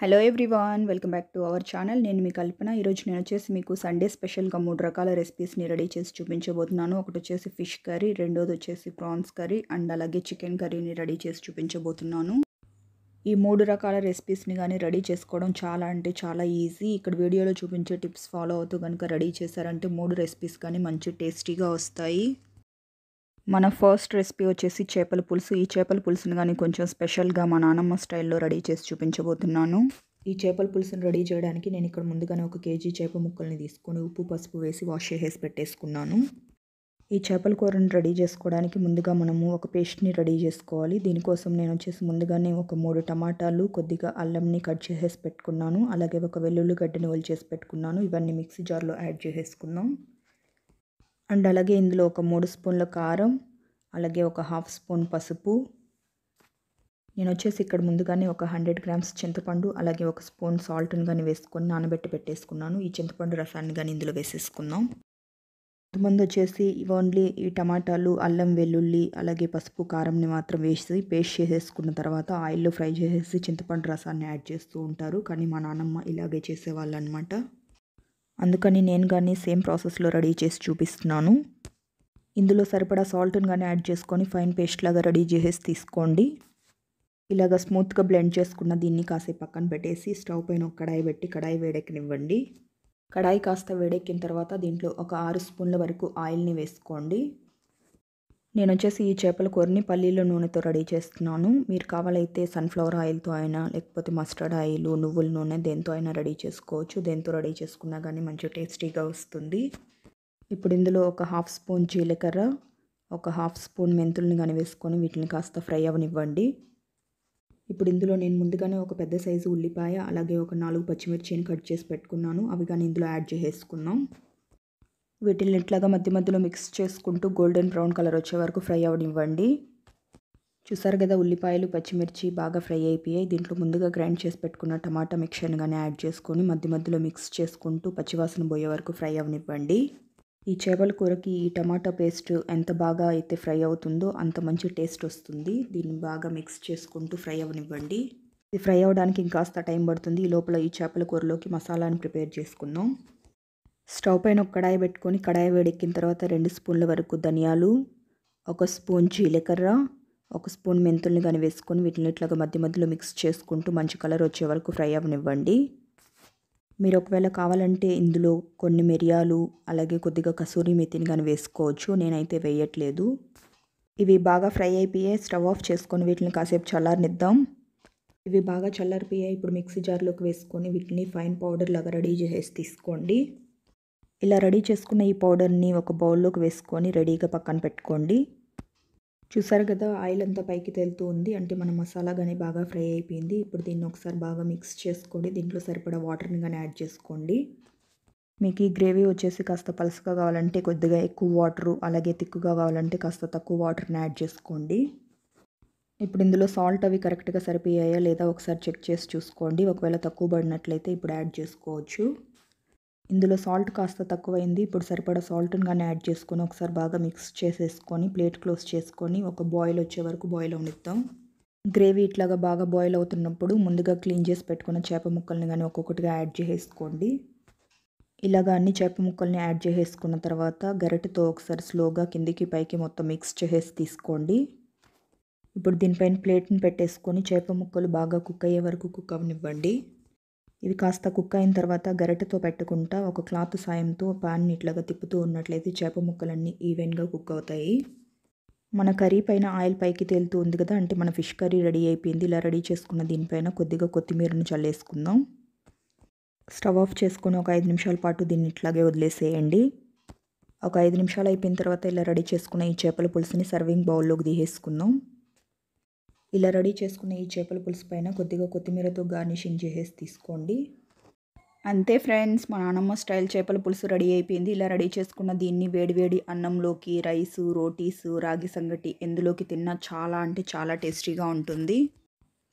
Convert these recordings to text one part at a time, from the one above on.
hello everyone welcome back to our channel నేను మీ కల్పన ఈరోజు నేను వచ్చేసి మీకు సండే స్పెషల్గా మూడు రకాల రెసిపీస్ని రెడీ చేసి చూపించబోతున్నాను ఒకటి వచ్చేసి ఫిష్ కర్రీ రెండోది వచ్చేసి ప్రాన్స్ కర్రీ అండ్ అలాగే చికెన్ కర్రీని రెడీ చేసి చూపించబోతున్నాను ఈ మూడు రకాల రెసిపీస్ని కానీ రెడీ చేసుకోవడం చాలా అంటే చాలా ఈజీ ఇక్కడ వీడియోలో చూపించే టిప్స్ ఫాలో అవుతూ కనుక రెడీ చేశారంటే మూడు రెసిపీస్ కానీ మంచి టేస్టీగా వస్తాయి మన ఫస్ట్ రెసిపీ వచ్చేసి చేపల పులుసు ఈ చేపల పులుసుని కానీ కొంచెం స్పెషల్గా మా నానమ్మ స్టైల్లో రెడీ చేసి చూపించబోతున్నాను ఈ చేపల పులుసుని రెడీ చేయడానికి నేను ఇక్కడ ముందుగానే ఒక కేజీ చేప ముక్కల్ని తీసుకొని ఉప్పు పసుపు వేసి వాష్ చేసేసి పెట్టేసుకున్నాను ఈ చేపల కూరను రెడీ చేసుకోవడానికి ముందుగా మనము ఒక పేస్ట్ని రెడీ చేసుకోవాలి దీనికోసం నేను వచ్చేసి ముందుగానే ఒక మూడు టమాటాలు కొద్దిగా అల్లంని కట్ చేసేసి పెట్టుకున్నాను అలాగే ఒక వెల్లుల్లి వెల్లుల్లిగడ్డని చేసి పెట్టుకున్నాను ఇవన్నీ మిక్సీ జార్లో యాడ్ చేసేసుకుందాం అండ్ అలాగే ఇందులో ఒక మూడు స్పూన్ల కారం అలాగే ఒక హాఫ్ స్పూన్ పసుపు నేను వచ్చేసి ఇక్కడ ముందుగానే ఒక హండ్రెడ్ గ్రామ్స్ చింతపండు అలాగే ఒక స్పూన్ సాల్ట్ని కానీ వేసుకొని నానబెట్టి పెట్టేసుకున్నాను ఈ చింతపండు రసాన్ని కానీ ఇందులో వేసేసుకుందాం కొంతమంది వచ్చేసి ఓన్లీ ఈ టమాటాలు అల్లం వెల్లుల్లి అలాగే పసుపు కారంని మాత్రం వేసి పేస్ట్ చేసేసుకున్న తర్వాత ఆయిల్లో ఫ్రై చేసేసి చింతపండు రసాన్ని యాడ్ చేస్తూ ఉంటారు కానీ మా నానమ్మ ఇలాగే చేసేవాళ్ళు అనమాట అందుకని నేను కానీ సేమ్ ప్రాసెస్లో రెడీ చేసి చూపిస్తున్నాను ఇందులో సరిపడా సాల్ట్ని కానీ యాడ్ చేసుకొని ఫైన్ పేస్ట్ లాగా రెడీ చేసేసి తీసుకోండి ఇలాగ స్మూత్గా బ్లెండ్ చేసుకున్న దీన్ని కాసేపు పక్కన పెట్టేసి స్టవ్ పైన ఒక కడాయి పెట్టి కడాయి వేడెక్కనివ్వండి కడాయి కాస్త వేడెక్కిన తర్వాత దీంట్లో ఒక ఆరు స్పూన్ల వరకు ఆయిల్ని వేసుకోండి నేను వచ్చేసి ఈ చేపల కూరని పల్లీల నూనెతో రెడీ చేస్తున్నాను మీరు కావాలైతే సన్ఫ్లవర్ ఆయిల్తో అయినా లేకపోతే మస్టర్డ్ ఆయిల్ నువ్వుల నూనె దేంతో అయినా రెడీ చేసుకోవచ్చు దేంతో రెడీ చేసుకున్నా కానీ మంచి టేస్టీగా వస్తుంది ఇప్పుడు ఇందులో ఒక హాఫ్ స్పూన్ జీలకర్ర ఒక హాఫ్ స్పూన్ మెంతుల్ని కానీ వేసుకొని వీటిని కాస్త ఫ్రై అవనివ్వండి ఇప్పుడు ఇందులో నేను ముందుగానే ఒక పెద్ద సైజు ఉల్లిపాయ అలాగే ఒక నాలుగు పచ్చిమిర్చిని కట్ చేసి పెట్టుకున్నాను అవి కానీ ఇందులో యాడ్ చేసేసుకున్నాం వీటిని ఇట్లాగా మధ్య మధ్యలో మిక్స్ చేసుకుంటూ గోల్డెన్ బ్రౌన్ కలర్ వచ్చే వరకు ఫ్రై అవ్వనివ్వండి చూసారు కదా ఉల్లిపాయలు పచ్చిమిర్చి బాగా ఫ్రై అయిపోయాయి దీంట్లో ముందుగా గ్రైండ్ చేసి పెట్టుకున్న టమాటా మిక్చర్ని కానీ యాడ్ చేసుకొని మధ్య మధ్యలో మిక్స్ చేసుకుంటూ పచ్చివాసన పోయే వరకు ఫ్రై అవనివ్వండి ఈ చేపల కూరకి ఈ టమాటా పేస్ట్ ఎంత బాగా అయితే ఫ్రై అవుతుందో అంత మంచి టేస్ట్ వస్తుంది దీన్ని బాగా మిక్స్ చేసుకుంటూ ఫ్రై అవ్వనివ్వండి ఇది ఫ్రై అవ్వడానికి ఇంకాస్త టైం పడుతుంది ఈ లోపల ఈ చేపల కూరలోకి మసాలాని ప్రిపేర్ చేసుకుందాం స్టవ్ పైన ఒక కడాయి పెట్టుకొని కడాయి వేడెక్కిన తర్వాత రెండు స్పూన్ల వరకు ధనియాలు ఒక స్పూన్ జీలకర్ర ఒక స్పూన్ మెంతుల్ని కానీ వేసుకొని వీటిని ఇట్లాగా మధ్య మధ్యలో మిక్స్ చేసుకుంటూ మంచి కలర్ వచ్చే వరకు ఫ్రై అవ్వనివ్వండి మీరు ఒకవేళ కావాలంటే ఇందులో కొన్ని మిరియాలు అలాగే కొద్దిగా కసూరి మెతిని కానీ వేసుకోవచ్చు నేనైతే వేయట్లేదు ఇవి బాగా ఫ్రై అయిపోయి స్టవ్ ఆఫ్ చేసుకొని వీటిని కాసేపు చల్లారనిద్దాం ఇవి బాగా చల్లారిపోయాయి ఇప్పుడు మిక్సీ జార్లోకి వేసుకొని వీటిని ఫైన్ పౌడర్ లాగా రెడీ చేసి తీసుకోండి ఇలా రెడీ చేసుకున్న ఈ పౌడర్ని ఒక బౌల్లోకి వేసుకొని రెడీగా పక్కన పెట్టుకోండి చూసారు కదా ఆయిల్ అంతా పైకి తేలుతూ ఉంది అంటే మన మసాలా కానీ బాగా ఫ్రై అయిపోయింది ఇప్పుడు దీన్ని ఒకసారి బాగా మిక్స్ చేసుకోండి దీంట్లో సరిపడా వాటర్ని కానీ యాడ్ చేసుకోండి మీకు ఈ గ్రేవీ వచ్చేసి కాస్త పలుసుగా కావాలంటే కొద్దిగా ఎక్కువ వాటరు అలాగే తిక్కుగా కావాలంటే కాస్త తక్కువ వాటర్ని యాడ్ చేసుకోండి ఇప్పుడు ఇందులో సాల్ట్ అవి కరెక్ట్గా సరిపోయాయా లేదా ఒకసారి చెక్ చేసి చూసుకోండి ఒకవేళ తక్కువ పడినట్లయితే ఇప్పుడు యాడ్ చేసుకోవచ్చు ఇందులో సాల్ట్ కాస్త తక్కువైంది ఇప్పుడు సరిపడా సాల్ట్ని కానీ యాడ్ చేసుకొని ఒకసారి బాగా మిక్స్ చేసేసుకొని ప్లేట్ క్లోజ్ చేసుకొని ఒక బాయిల్ వచ్చే వరకు బాయిల్ అవనిద్దాం గ్రేవీ ఇట్లాగా బాగా బాయిల్ అవుతున్నప్పుడు ముందుగా క్లీన్ చేసి పెట్టుకున్న చేప ముక్కల్ని కానీ ఒక్కొక్కటిగా యాడ్ చేసేసుకోండి ఇలాగా అన్ని చేప ముక్కల్ని యాడ్ చేసేసుకున్న తర్వాత గరటితో ఒకసారి స్లోగా కిందికి పైకి మొత్తం మిక్స్ చేసేసి తీసుకోండి ఇప్పుడు దీనిపైన ప్లేట్ని పెట్టేసుకొని చేప ముక్కలు బాగా కుక్ అయ్యే వరకు కుక్ అవనివ్వండి ఇది కాస్త కుక్ అయిన తర్వాత గరిటతో పెట్టకుండా ఒక క్లాత్ సాయంతో ప్యాన్ని ఇట్లాగా తిప్పుతూ ఉన్నట్లయితే చేప ముక్కలన్నీ ఈవెన్గా కుక్ అవుతాయి మన కర్రీ పైన ఆయిల్ పైకి తేలుతూ ఉంది కదా అంటే మన ఫిష్ కర్రీ రెడీ అయిపోయింది ఇలా రెడీ చేసుకున్న దీనిపైన కొద్దిగా కొత్తిమీరను చల్లేసుకుందాం స్టవ్ ఆఫ్ చేసుకొని ఒక ఐదు నిమిషాల పాటు దీన్ని ఇట్లాగే వదిలేసేయండి ఒక ఐదు నిమిషాలు అయిపోయిన తర్వాత ఇలా రెడీ చేసుకున్న ఈ చేపల పులుసుని సర్వింగ్ బౌల్లోకి తీసేసుకుందాం ఇలా రెడీ చేసుకున్న ఈ చేపల పులుసు పైన కొద్దిగా కొత్తిమీరతో గార్నిషింగ్ చేసేసి తీసుకోండి అంతే ఫ్రెండ్స్ మా నానమ్మ స్టైల్ చేపల పులుసు రెడీ అయిపోయింది ఇలా రెడీ చేసుకున్న దీన్ని వేడివేడి అన్నంలోకి రైసు రోటీస్ రాగి సంగటి ఎందులోకి తిన్నా చాలా అంటే చాలా టేస్టీగా ఉంటుంది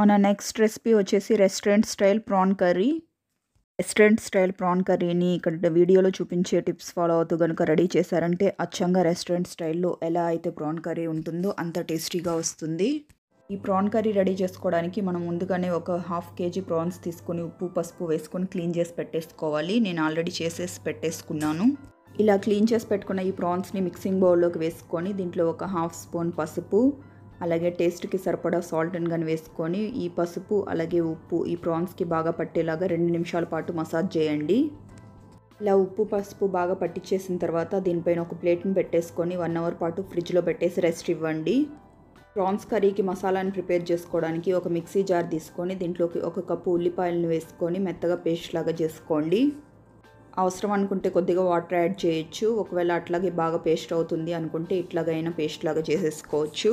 మన నెక్స్ట్ రెసిపీ వచ్చేసి restaurant style prawn curry restaurant style prawn కర్రీని ఇక్కడ వీడియోలో చూపించే టిప్స్ ఫాలో అవుతూ కనుక రెడీ చేశారంటే అచ్చంగా రెస్టారెంట్ స్టైల్లో ఎలా అయితే ప్రాన్ కర్రీ ఉంటుందో అంత టేస్టీగా వస్తుంది ఈ ప్రాన్ కర్రీ రెడీ చేసుకోవడానికి మనం ముందుగానే ఒక హాఫ్ కేజీ ప్రాన్స్ తీసుకొని ఉప్పు పసుపు వేసుకొని క్లీన్ చేసి పెట్టేసుకోవాలి నేను ఆల్రెడీ చేసేసి పెట్టేసుకున్నాను ఇలా క్లీన్ చేసి పెట్టుకున్న ఈ ప్రాన్స్ని మిక్సింగ్ బౌల్లోకి వేసుకొని దీంట్లో ఒక హాఫ్ స్పూన్ పసుపు అలాగే టేస్ట్కి సరిపడా సాల్ట్ అండ్ కానీ వేసుకొని ఈ పసుపు అలాగే ఉప్పు ఈ ప్రాన్స్కి బాగా పట్టేలాగా రెండు నిమిషాల పాటు మసాజ్ చేయండి ఇలా ఉప్పు పసుపు బాగా పట్టించేసిన తర్వాత దీనిపైన ఒక ప్లేట్ని పెట్టేసుకొని వన్ అవర్ పాటు ఫ్రిడ్జ్లో పెట్టేసి రెస్ట్ ఇవ్వండి ప్రాన్స్ కర్రీకి మసాలాని ప్రిపేర్ చేసుకోవడానికి ఒక మిక్సీ జార్ తీసుకొని దీంట్లోకి ఒక కప్పు ఉల్లిపాయలను వేసుకొని మెత్తగా పేస్ట్ లాగా చేసుకోండి అవసరం అనుకుంటే కొద్దిగా వాటర్ యాడ్ చేయొచ్చు ఒకవేళ అట్లాగే బాగా పేస్ట్ అవుతుంది అనుకుంటే ఇట్లాగైనా పేస్ట్ లాగా చేసేసుకోవచ్చు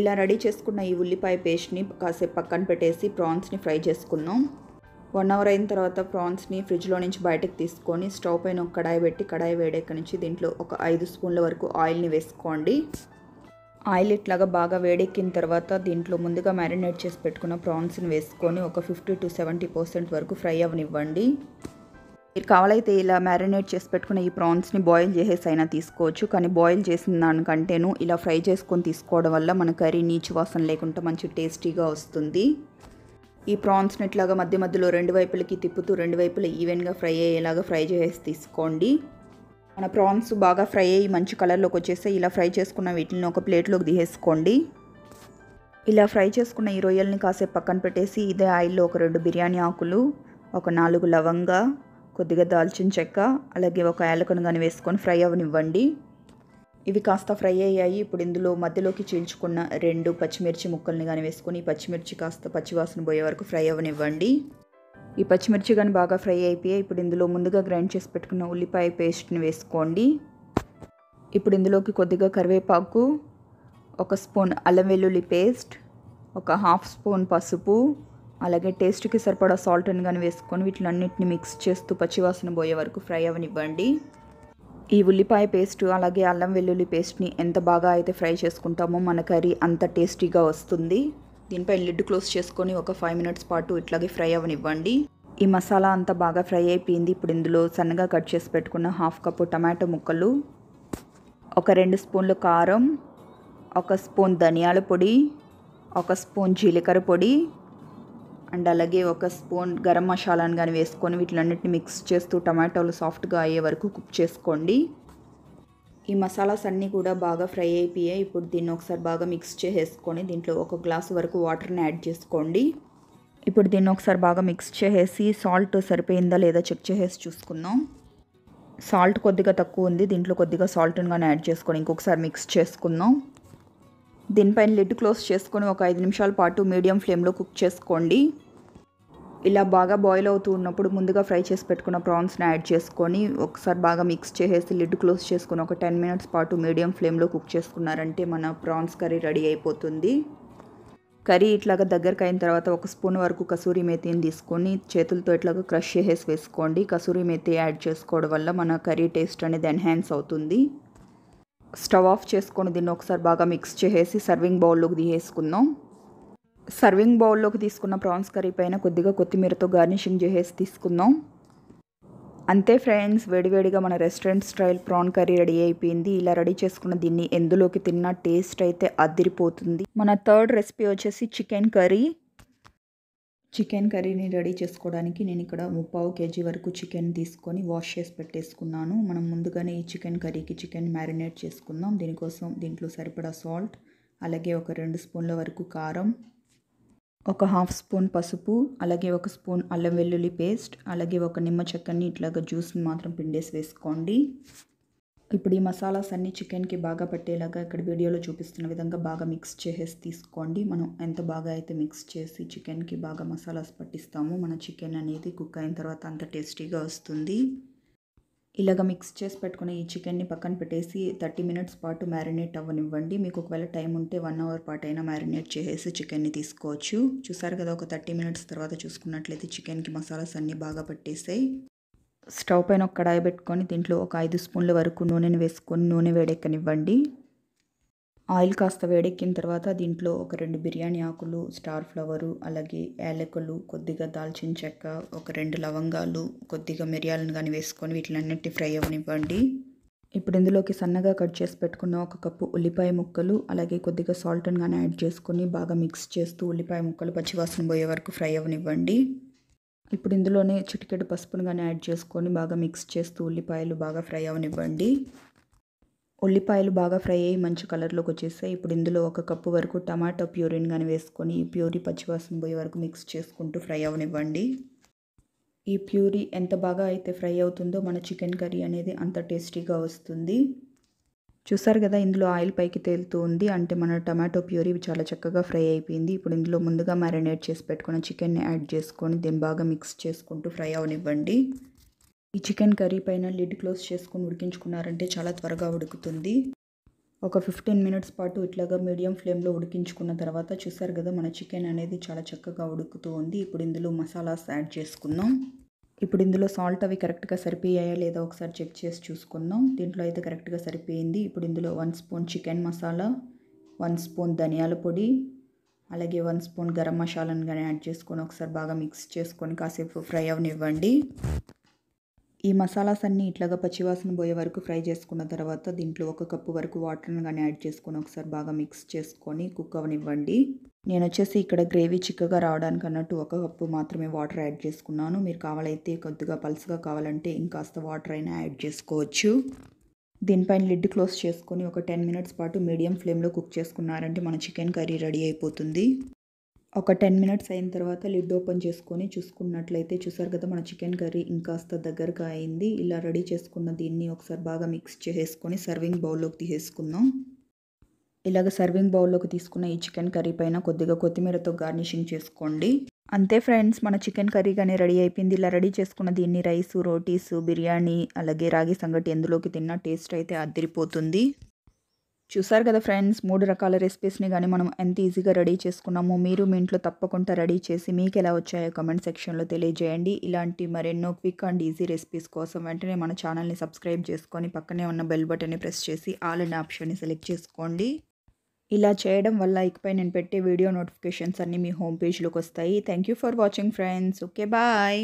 ఇలా రెడీ చేసుకున్న ఈ ఉల్లిపాయ పేస్ట్ని కాసేపు పక్కన పెట్టేసి ప్రాన్స్ని ఫ్రై చేసుకుందాం వన్ అవర్ అయిన తర్వాత ప్రాన్స్ని ఫ్రిడ్జ్లో నుంచి బయటకు తీసుకొని స్టవ్ పైన ఒక కడాయి పెట్టి కడాయి వేడేక నుంచి దీంట్లో ఒక ఐదు స్పూన్ల వరకు ఆయిల్ని వేసుకోండి ఆయిల్ ఇట్లాగా బాగా వేడెక్కిన తర్వాత దీంట్లో ముందుగా మ్యారినేట్ చేసి పెట్టుకున్న ప్రాన్స్ని వేసుకొని ఒక ఫిఫ్టీ టు సెవెంటీ పర్సెంట్ వరకు ఫ్రై అవనివ్వండి మీరు కావాలైతే ఇలా మ్యారినేట్ చేసి పెట్టుకున్న ఈ ప్రాన్స్ని బాయిల్ చేసేసి అయినా తీసుకోవచ్చు కానీ బాయిల్ చేసిన దానికంటేను ఇలా ఫ్రై చేసుకొని తీసుకోవడం వల్ల మన కర్రీ నీచు వాసన లేకుండా మంచి టేస్టీగా వస్తుంది ఈ ప్రాన్స్ని ఇట్లాగా మధ్య మధ్యలో రెండు వైపులకి తిప్పుతూ రెండు వైపులు ఈవెన్గా ఫ్రై అయ్యేలాగా ఫ్రై చేసి తీసుకోండి మన ప్రాన్స్ బాగా ఫ్రై అయ్యి మంచి కలర్లోకి వచ్చేస్తే ఇలా ఫ్రై చేసుకున్న వీటిని ఒక ప్లేట్లోకి తీసేసుకోండి ఇలా ఫ్రై చేసుకున్న ఈ రొయ్యల్ని కాసేపు పక్కన పెట్టేసి ఇదే ఆయిల్లో ఒక రెండు బిర్యానీ ఆకులు ఒక నాలుగు లవంగా కొద్దిగా దాల్చిన చెక్క అలాగే ఒక యాలకను కానీ వేసుకొని ఫ్రై అవనివ్వండి ఇవి కాస్త ఫ్రై అయ్యాయి ఇప్పుడు ఇందులో మధ్యలోకి చీల్చుకున్న రెండు పచ్చిమిర్చి ముక్కల్ని కానీ వేసుకొని పచ్చిమిర్చి కాస్త పచ్చివాసన పోయే వరకు ఫ్రై అవనివ్వండి ఈ పచ్చిమిర్చి కానీ బాగా ఫ్రై అయిపోయాయి ఇప్పుడు ఇందులో ముందుగా గ్రైండ్ చేసి పెట్టుకున్న ఉల్లిపాయ పేస్ట్ని వేసుకోండి ఇప్పుడు ఇందులోకి కొద్దిగా కరివేపాకు ఒక స్పూన్ అల్లం వెల్లుల్లి పేస్ట్ ఒక హాఫ్ స్పూన్ పసుపు అలాగే టేస్ట్కి సరిపడా సాల్ట్ అని కానీ వేసుకొని వీటిలన్నింటిని మిక్స్ చేస్తూ పచ్చివాసన పోయే వరకు ఫ్రై అవనివ్వండి ఈ ఉల్లిపాయ పేస్ట్ అలాగే అల్లం వెల్లుల్లి పేస్ట్ని ఎంత బాగా అయితే ఫ్రై చేసుకుంటామో మన కర్రీ అంత టేస్టీగా వస్తుంది దీనిపై లిడ్ క్లోజ్ చేసుకొని ఒక ఫైవ్ మినిట్స్ పాటు ఇట్లాగే ఫ్రై అవనివ్వండి ఈ మసాలా అంతా బాగా ఫ్రై అయిపోయింది ఇప్పుడు ఇందులో సన్నగా కట్ చేసి పెట్టుకున్న హాఫ్ కప్పు టమాటో ముక్కలు ఒక రెండు స్పూన్లు కారం ఒక స్పూన్ ధనియాల పొడి ఒక స్పూన్ జీలకర్ర పొడి అండ్ అలాగే ఒక స్పూన్ గరం మసాలాను కానీ వేసుకొని వీటిలన్నిటిని మిక్స్ చేస్తూ టమాటోలు సాఫ్ట్గా అయ్యే వరకు కుక్ చేసుకోండి ఈ మసాలాస్ అన్నీ కూడా బాగా ఫ్రై అయిపోయాయి ఇప్పుడు దీన్ని ఒకసారి బాగా మిక్స్ చేసేసుకొని దీంట్లో ఒక గ్లాస్ వరకు వాటర్ని యాడ్ చేసుకోండి ఇప్పుడు దీన్ని ఒకసారి బాగా మిక్స్ చేసేసి సాల్ట్ సరిపోయిందా లేదా చెక్ చేసేసి చూసుకుందాం సాల్ట్ కొద్దిగా తక్కువ ఉంది దీంట్లో కొద్దిగా సాల్ట్ని కానీ యాడ్ చేసుకొని ఇంకొకసారి మిక్స్ చేసుకుందాం దీనిపైన లిడ్ క్లోజ్ చేసుకొని ఒక ఐదు నిమిషాల పాటు మీడియం ఫ్లేమ్లో కుక్ చేసుకోండి ఇలా బాగా బాయిల్ అవుతూ ఉన్నప్పుడు ముందుగా ఫ్రై చేసి పెట్టుకున్న ప్రాన్స్ని యాడ్ చేసుకొని ఒకసారి బాగా మిక్స్ చేసేసి లిడ్ క్లోజ్ చేసుకుని ఒక టెన్ మినిట్స్ పాటు మీడియం ఫ్లేమ్లో కుక్ చేసుకున్నారంటే మన ప్రాన్స్ కర్రీ రెడీ అయిపోతుంది కర్రీ ఇట్లాగా దగ్గరకు అయిన తర్వాత ఒక స్పూన్ వరకు కసూరి మేతిని తీసుకొని చేతులతో ఇట్లాగా క్రష్ చేసేసి వేసుకోండి కసూరి మేతి యాడ్ చేసుకోవడం వల్ల మన కర్రీ టేస్ట్ అనేది ఎన్హాన్స్ అవుతుంది స్టవ్ ఆఫ్ చేసుకొని దీన్ని ఒకసారి బాగా మిక్స్ చేసేసి సర్వింగ్ బౌల్లోకి తీసేసుకుందాం సర్వింగ్ బౌల్లోకి తీసుకున్న ప్రాన్స్ కర్రీ పైన కొద్దిగా కొత్తిమీరతో గార్నిషింగ్ చేసేసి తీసుకుందాం అంతే ఫ్రెండ్స్ వేడివేడిగా మన restaurant style prawn curry ready అయిపోయింది ఇలా రెడీ చేసుకున్న దీన్ని ఎందులోకి తిన్నా టేస్ట్ అయితే అదిరిపోతుంది మన థర్డ్ రెసిపీ వచ్చేసి చికెన్ కర్రీ చికెన్ కర్రీని రెడీ చేసుకోవడానికి నేను ఇక్కడ ముప్పావు కేజీ వరకు చికెన్ తీసుకొని వాష్ చేసి పెట్టేసుకున్నాను మనం ముందుగానే ఈ చికెన్ కర్రీకి చికెన్ మ్యారినేట్ చేసుకుందాం దీనికోసం దీంట్లో సరిపడా సాల్ట్ అలాగే ఒక రెండు స్పూన్ల వరకు కారం ఒక హాఫ్ స్పూన్ పసుపు అలాగే ఒక స్పూన్ అల్లం వెల్లుల్లి పేస్ట్ అలాగే ఒక నిమ్మ చెక్కని ఇట్లాగా జ్యూస్ని మాత్రం పిండేసి వేసుకోండి ఇప్పుడు ఈ మసాలాస్ అన్నీ చికెన్కి బాగా పట్టేలాగా ఇక్కడ వీడియోలో చూపిస్తున్న విధంగా బాగా మిక్స్ చేసేసి తీసుకోండి మనం ఎంత బాగా అయితే మిక్స్ చేసి చికెన్కి బాగా మసాలాస్ పట్టిస్తామో మన చికెన్ అనేది కుక్ అయిన తర్వాత అంత టేస్టీగా వస్తుంది ఇలాగ మిక్స్ చేసి పెట్టుకున్న ఈ చికెన్ని పక్కన పెట్టేసి థర్టీ మినిట్స్ పాటు మ్యారినేట్ అవ్వనివ్వండి మీకు ఒకవేళ టైం ఉంటే వన్ అవర్ పాటు అయినా మ్యారినేట్ చేసేసి చికెన్ని తీసుకోవచ్చు చూసారు కదా ఒక థర్టీ మినిట్స్ తర్వాత చూసుకున్నట్లయితే చికెన్కి మసాలాస్ అన్నీ బాగా పట్టేసాయి స్టవ్ పైన ఒక కడాయి పెట్టుకొని దీంట్లో ఒక ఐదు స్పూన్ల వరకు నూనెని వేసుకొని నూనె వేడెక్కనివ్వండి ఆయిల్ కాస్త వేడెక్కిన తర్వాత దీంట్లో ఒక రెండు బిర్యానీ ఆకులు స్టార్ ఫ్లవరు అలాగే యాలకులు కొద్దిగా దాల్చిన చెక్క ఒక రెండు లవంగాలు కొద్దిగా మిరియాలను కానీ వేసుకొని వీటిలన్నిటి ఫ్రై అవ్వనివ్వండి ఇప్పుడు ఇందులోకి సన్నగా కట్ చేసి పెట్టుకున్న ఒక కప్పు ఉల్లిపాయ ముక్కలు అలాగే కొద్దిగా సాల్ట్ని కానీ యాడ్ చేసుకొని బాగా మిక్స్ చేస్తూ ఉల్లిపాయ ముక్కలు పచ్చివాసన పోయే వరకు ఫ్రై అవ్వనివ్వండి ఇప్పుడు ఇందులోనే చిటికెడు పసుపును కానీ యాడ్ చేసుకొని బాగా మిక్స్ చేస్తూ ఉల్లిపాయలు బాగా ఫ్రై అవనివ్వండి ఉల్లిపాయలు బాగా ఫ్రై అయ్యి మంచి కలర్లోకి వచ్చేస్తాయి ఇప్పుడు ఇందులో ఒక కప్పు వరకు టమాటో ప్యూరిని కానీ వేసుకొని ఈ ప్యూరీ పచ్చివాసన పోయే వరకు మిక్స్ చేసుకుంటూ ఫ్రై అవనివ్వండి ఈ ప్యూరీ ఎంత బాగా అయితే ఫ్రై అవుతుందో మన చికెన్ కర్రీ అనేది అంత టేస్టీగా వస్తుంది చూసారు కదా ఇందులో ఆయిల్ పైకి తేలుతూ ఉంది అంటే మన టమాటో ప్యూరీ చాలా చక్కగా ఫ్రై అయిపోయింది ఇప్పుడు ఇందులో ముందుగా మ్యారినేట్ చేసి పెట్టుకున్న చికెన్ని యాడ్ చేసుకొని దీన్ని బాగా మిక్స్ చేసుకుంటూ ఫ్రై అవనివ్వండి ఈ చికెన్ కర్రీ పైన లిడ్ క్లోజ్ చేసుకుని ఉడికించుకున్నారంటే చాలా త్వరగా ఉడుకుతుంది ఒక ఫిఫ్టీన్ మినిట్స్ పాటు ఇట్లాగా మీడియం ఫ్లేమ్లో ఉడికించుకున్న తర్వాత చూసారు కదా మన చికెన్ అనేది చాలా చక్కగా ఉడుకుతూ ఉంది ఇప్పుడు ఇందులో మసాలాస్ యాడ్ చేసుకుందాం ఇప్పుడు ఇందులో సాల్ట్ అవి కరెక్ట్గా సరిపోయాయా లేదా ఒకసారి చెక్ చేసి చూసుకుందాం దీంట్లో అయితే కరెక్ట్గా సరిపోయింది ఇప్పుడు ఇందులో one spoon chicken masala one spoon ధనియాల పొడి అలాగే వన్ స్పూన్ గరం మసాలాను కానీ యాడ్ చేసుకొని ఒకసారి బాగా మిక్స్ చేసుకొని కాసేపు ఫ్రై అవనివ్వండి ఈ మసాలాస్ అన్నీ ఇట్లాగా పచ్చివాసన పోయే వరకు ఫ్రై చేసుకున్న తర్వాత దీంట్లో ఒక కప్పు వరకు వాటర్ని కానీ యాడ్ చేసుకొని ఒకసారి బాగా మిక్స్ చేసుకొని కుక్ అవనివ్వండి నేను వచ్చేసి ఇక్కడ గ్రేవీ చిక్కగా రావడానికి అన్నట్టు ఒక కప్పు మాత్రమే వాటర్ యాడ్ చేసుకున్నాను మీరు కావాలైతే కొద్దిగా పల్స్గా కావాలంటే ఇంకాస్త వాటర్ అయినా యాడ్ చేసుకోవచ్చు దీనిపైన లిడ్ క్లోజ్ చేసుకొని ఒక టెన్ మినిట్స్ పాటు మీడియం ఫ్లేమ్లో కుక్ చేసుకున్నారంటే మన చికెన్ కర్రీ రెడీ అయిపోతుంది ఒక టెన్ మినిట్స్ అయిన తర్వాత లిడ్ ఓపెన్ చేసుకొని చూసుకున్నట్లయితే చూసారు కదా మన చికెన్ కర్రీ ఇంకాస్త దగ్గరగా అయింది ఇలా రెడీ చేసుకున్న దీన్ని ఒకసారి బాగా మిక్స్ చేసుకొని సర్వింగ్ బౌల్లోకి తీసేసుకుందాం ఇలాగ సర్వింగ్ బౌల్లోకి తీసుకున్న ఈ చికెన్ కర్రీ పైన కొద్దిగా కొత్తిమీరతో గార్నిషింగ్ చేసుకోండి అంతే ఫ్రెండ్స్ మన చికెన్ కర్రీ కానీ రెడీ అయిపోయింది ఇలా రెడీ చేసుకున్న దీన్ని రైసు రోటీసు బిర్యానీ అలాగే రాగి సంగటి ఎందులోకి తిన్నా టేస్ట్ అయితే అదిరిపోతుంది చూసారు కదా ఫ్రెండ్స్ మూడు రకాల రెసిపీస్ని కానీ మనం ఎంత ఈజీగా రెడీ చేసుకున్నామో మీరు మీ ఇంట్లో తప్పకుండా రెడీ చేసి మీకు ఎలా వచ్చాయో కమెంట్ సెక్షన్లో తెలియజేయండి ఇలాంటి మరెన్నో క్విక్ అండ్ ఈజీ రెసిపీస్ కోసం వెంటనే మన ఛానల్ని సబ్స్క్రైబ్ చేసుకొని పక్కనే ఉన్న బెల్ బటన్ని ప్రెస్ చేసి ఆల్ అండ్ ఆప్షన్ని సెలెక్ట్ చేసుకోండి ఇలా చేయడం వల్ల ఇకపై నేను పెట్టే వీడియో నోటిఫికేషన్స్ అన్నీ మీ హోమ్ పేజ్లోకి వస్తాయి thank you for watching friends okay bye